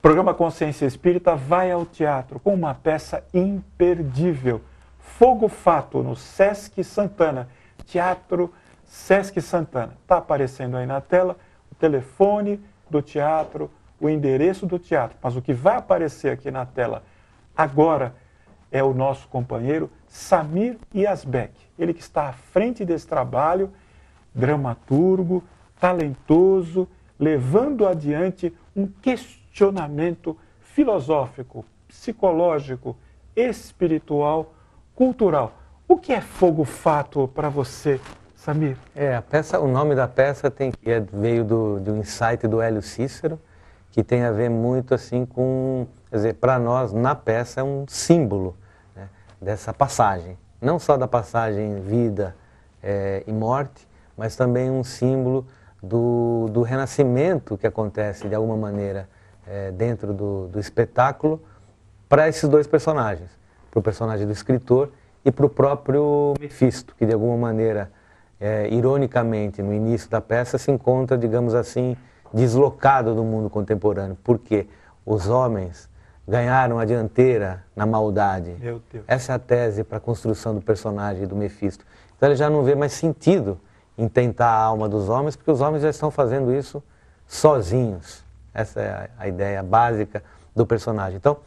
O programa Consciência Espírita vai ao teatro com uma peça imperdível. Fogo Fato, no Sesc Santana. Teatro Sesc Santana. Está aparecendo aí na tela o telefone do teatro, o endereço do teatro. Mas o que vai aparecer aqui na tela agora é o nosso companheiro Samir Yasbeck. Ele que está à frente desse trabalho, dramaturgo, talentoso, levando adiante um questionamento questionamento filosófico, psicológico, espiritual, cultural. O que é fogo fato para você, Samir? É, a peça, o nome da peça tem que é, veio do, do insight do Hélio Cícero, que tem a ver muito assim com, quer dizer, para nós na peça é um símbolo né, dessa passagem, não só da passagem vida é, e morte, mas também um símbolo do, do renascimento que acontece de alguma maneira é, dentro do, do espetáculo para esses dois personagens, para o personagem do escritor e para o próprio Mefisto que de alguma maneira, é, ironicamente, no início da peça se encontra, digamos assim, deslocado do mundo contemporâneo, porque os homens ganharam a dianteira na maldade. Essa é a tese para a construção do personagem do Mefisto Então ele já não vê mais sentido em tentar a alma dos homens, porque os homens já estão fazendo isso sozinhos. Essa é a, ideia básica do personagem. Então,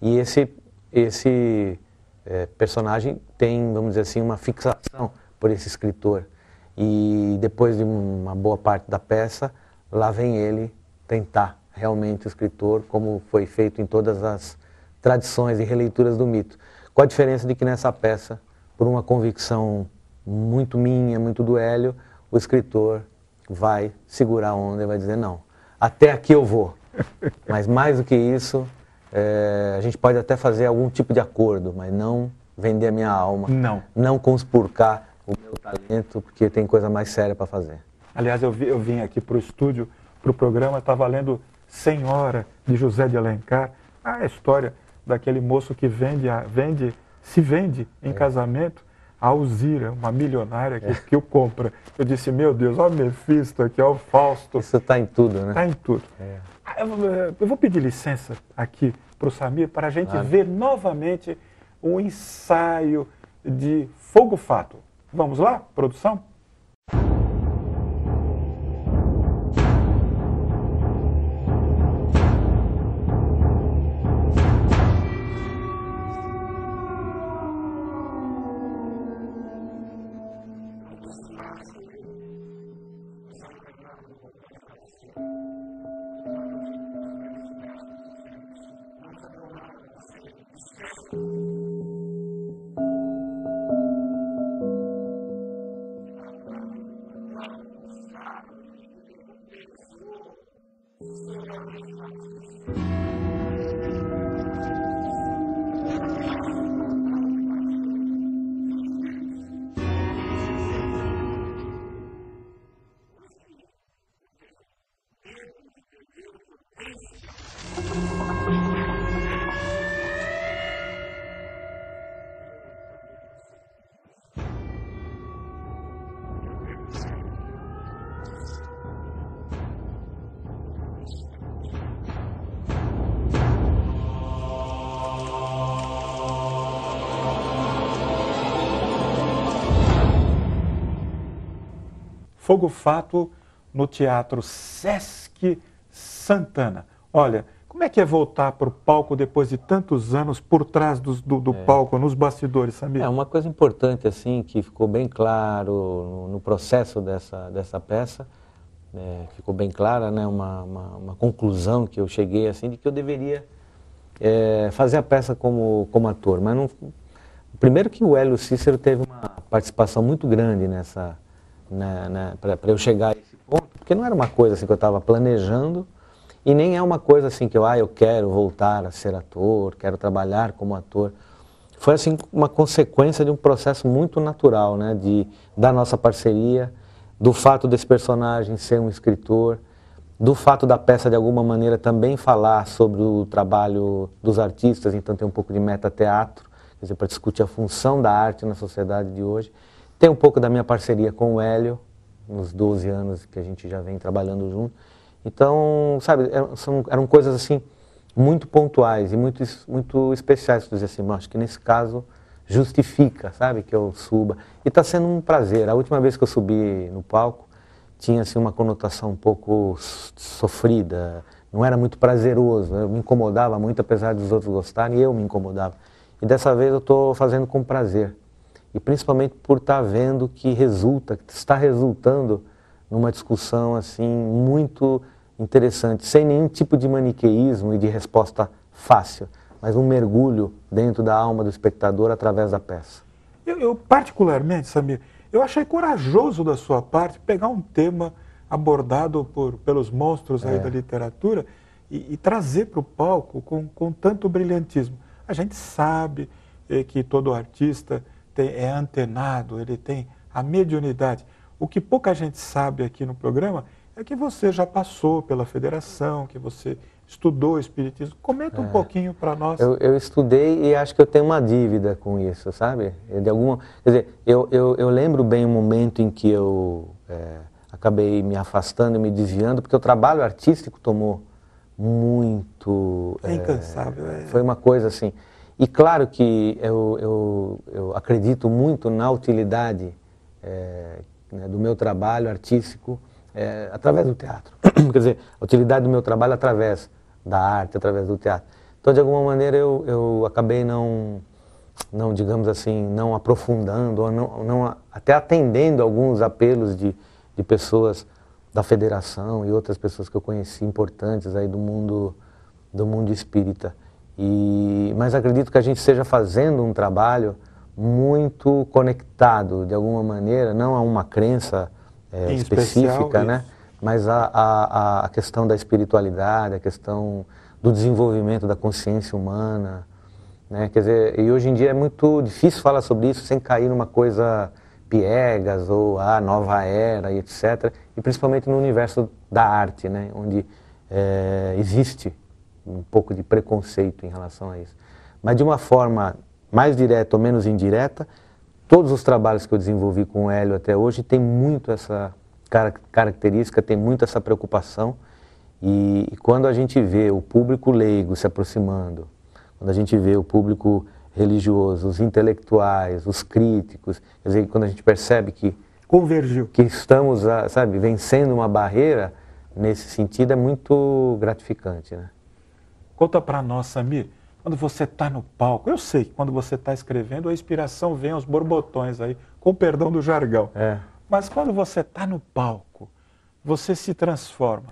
e esse, esse é, personagem tem, vamos dizer assim, uma fixação por esse escritor. E depois de uma boa parte da peça, lá vem ele tentar realmente o escritor, como foi feito em todas as tradições e releituras do mito. Com a diferença de que nessa peça, por uma convicção muito minha, muito do Hélio, o escritor vai segurar a onda e vai dizer não até aqui eu vou. Mas mais do que isso, é, a gente pode até fazer algum tipo de acordo, mas não vender a minha alma. Não. Não conspurcar o meu talento, porque tem coisa mais séria para fazer. Aliás, eu, vi, eu vim aqui para o estúdio, para o programa, estava tá lendo Senhora, de José de Alencar, ah, é a história daquele moço que vende, a, vende se vende em é. casamento a Alzira, uma milionária que, é. que eu compra. Eu disse, meu Deus, olha o Mephisto aqui, olha o Fausto. Isso está em tudo, né? Está em tudo. É. Ah, eu vou pedir licença aqui para o Samir para a gente claro. ver novamente um ensaio de Fogo Fato. Vamos lá, produção? Thank you. Fogo Fato no Teatro Sesc Santana. Olha, como é que é voltar para o palco depois de tantos anos por trás do, do, do é. palco, nos bastidores, Samir? É uma coisa importante, assim, que ficou bem claro no, no processo dessa, dessa peça, é, ficou bem clara, né, uma, uma, uma, conclusão que eu cheguei, assim, de que eu deveria é, fazer a peça como, como ator, mas não... Primeiro que o Hélio Cícero teve uma participação muito grande nessa, né, né, para eu chegar a esse ponto, porque não era uma coisa assim que eu estava planejando e nem é uma coisa assim que eu, ah, eu quero voltar a ser ator, quero trabalhar como ator. Foi assim uma consequência de um processo muito natural, né, de da nossa parceria, do fato desse personagem ser um escritor, do fato da peça de alguma maneira também falar sobre o trabalho dos artistas, então tem um pouco de meta teatro, para discutir a função da arte na sociedade de hoje. Tem um pouco da minha parceria com o Hélio, uns 12 anos que a gente já vem trabalhando junto. Então, sabe, eram, são, eram coisas assim muito pontuais e muito, muito especiais, dizer assim, mas acho que nesse caso justifica, sabe, que eu suba. E está sendo um prazer. A última vez que eu subi no palco tinha assim uma conotação um pouco sofrida, não era muito prazeroso, eu me incomodava muito apesar dos outros gostarem, e eu me incomodava. E dessa vez eu estou fazendo com prazer e principalmente por estar tá vendo que resulta, que está resultando numa discussão assim muito interessante, sem nenhum tipo de maniqueísmo e de resposta fácil, mas um mergulho dentro da alma do espectador através da peça. Eu, eu particularmente, Samir, eu achei corajoso da sua parte pegar um tema abordado por, pelos monstros é. da literatura e, e trazer para o palco com, com tanto brilhantismo. A gente sabe eh, que todo artista tem, é antenado, ele tem a mediunidade. O que pouca gente sabe aqui no programa é que você já passou pela federação, que você estudou espiritismo. Comenta é. um pouquinho para nós. Eu, eu, estudei e acho que eu tenho uma dívida com isso, sabe? De alguma, quer dizer, eu, eu, eu lembro bem o momento em que eu é, acabei me afastando, me desviando, porque o trabalho artístico tomou muito. É, é incansável. É, foi uma coisa assim. E claro que eu, eu, eu acredito muito na utilidade é, né, do meu trabalho artístico é, através do teatro. Quer dizer, a utilidade do meu trabalho através da arte, através do teatro. Então, de alguma maneira, eu, eu acabei não, não, digamos assim, não aprofundando, ou não, não até atendendo alguns apelos de, de pessoas da federação e outras pessoas que eu conheci importantes aí do mundo, do mundo espírita. E, mas acredito que a gente esteja fazendo um trabalho muito conectado, de alguma maneira, não a uma crença é, específica, né? mas a, a, a questão da espiritualidade, a questão do desenvolvimento da consciência humana. Né? Quer dizer, e hoje em dia é muito difícil falar sobre isso sem cair numa coisa piegas ou a ah, nova era e etc. E principalmente no universo da arte, né? onde é, existe um pouco de preconceito em relação a isso. Mas de uma forma mais direta ou menos indireta, todos os trabalhos que eu desenvolvi com o Hélio até hoje têm muito essa car característica, tem muito essa preocupação. E, e quando a gente vê o público leigo se aproximando, quando a gente vê o público religioso, os intelectuais, os críticos, quer dizer, quando a gente percebe que convergiu, que estamos, ah, sabe, vencendo uma barreira nesse sentido é muito gratificante, né? Conta para nós, Samir, quando você está no palco, eu sei que quando você está escrevendo, a inspiração vem aos borbotões aí, com o perdão do jargão. É. Mas quando você está no palco, você se transforma.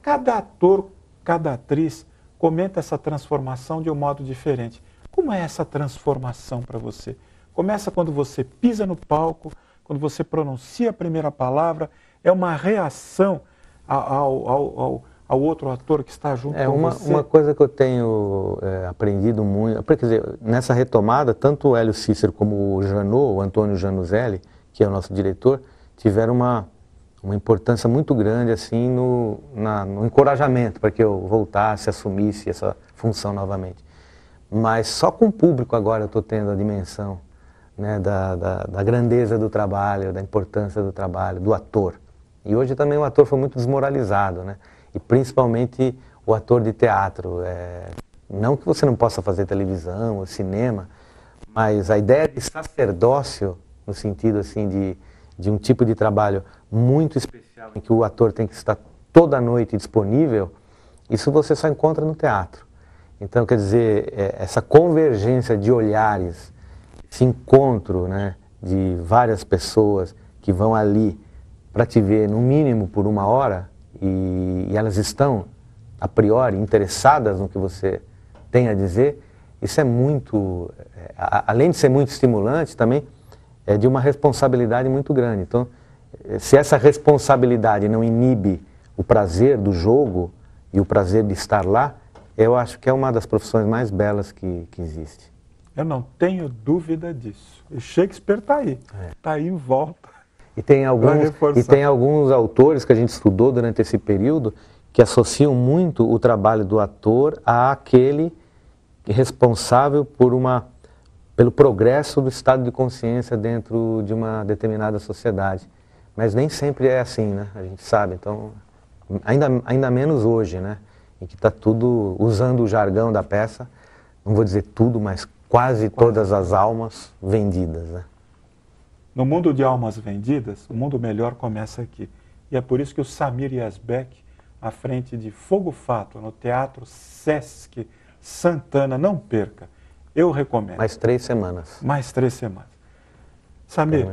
Cada ator, cada atriz comenta essa transformação de um modo diferente. Como é essa transformação para você? Começa quando você pisa no palco, quando você pronuncia a primeira palavra, é uma reação ao, ao, ao ao outro ator que está junto é, com uma, você? Uma coisa que eu tenho é, aprendido muito, quer dizer, nessa retomada, tanto o Hélio Cícero como o Janot, o Antônio Januzelli, que é o nosso diretor, tiveram uma, uma importância muito grande assim no, na, no encorajamento para que eu voltasse, assumisse essa função novamente. Mas só com o público agora eu estou tendo a dimensão né, da, da, da grandeza do trabalho, da importância do trabalho, do ator. E hoje também o ator foi muito desmoralizado, né? e principalmente o ator de teatro. É, não que você não possa fazer televisão ou cinema, mas a ideia de sacerdócio, no sentido assim de, de um tipo de trabalho muito especial, em que o ator tem que estar toda noite disponível, isso você só encontra no teatro. Então, quer dizer, é, essa convergência de olhares, esse encontro né, de várias pessoas que vão ali para te ver, no mínimo por uma hora, e, e elas estão, a priori, interessadas no que você tem a dizer, isso é muito, é, além de ser muito estimulante, também é de uma responsabilidade muito grande. Então, eh, se essa responsabilidade não inibe o prazer do jogo e o prazer de estar lá, eu acho que é uma das profissões mais belas que, que existe. Eu não tenho dúvida disso. E Shakespeare está aí, está é. Tá aí em volta. E tem, alguns, e tem alguns autores que a gente estudou durante esse período que associam muito o trabalho do ator àquele responsável por uma, pelo progresso do estado de consciência dentro de uma determinada sociedade. Mas nem sempre é assim, né? A gente sabe. Então, ainda, ainda menos hoje, né? Em que está tudo, usando o jargão da peça, não vou dizer tudo, mas quase todas as almas vendidas, né? No mundo de almas vendidas, o mundo melhor começa aqui. E é por isso que o Samir Yazbek, à frente de Fogo Fato, no Teatro Sesc Santana, não perca. Eu recomendo. Mais três semanas. Mais três semanas. Samir,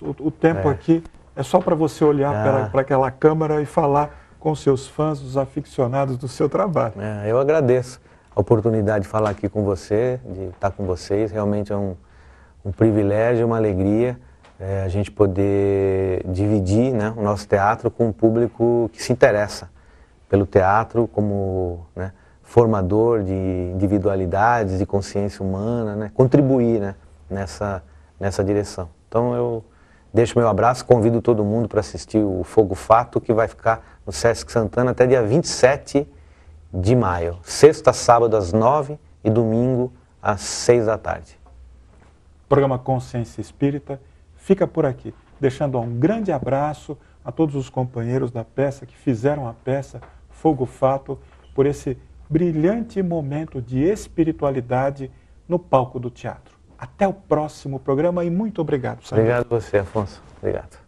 o, o, tempo é. aqui é só para você olhar ah. para aquela câmera e falar com seus fãs, os aficionados do seu trabalho. É, eu agradeço a oportunidade de falar aqui com você, de estar com vocês. Realmente é um, um privilégio, uma alegria é, a gente poder dividir né, o nosso teatro com um público que se interessa pelo teatro como né, formador de individualidades, de consciência humana, né, contribuir né, nessa, nessa direção. Então eu deixo meu abraço, convido todo mundo para assistir o Fogo Fato, que vai ficar no Sesc Santana até dia 27 de maio. Sexta, sábado às nove e domingo às seis da tarde programa Consciência Espírita fica por aqui, deixando um grande abraço a todos os companheiros da peça que fizeram a peça Fogo Fato por esse brilhante momento de espiritualidade no palco do teatro. Até o próximo programa e muito obrigado, Sérgio. Obrigado você, Afonso. Obrigado.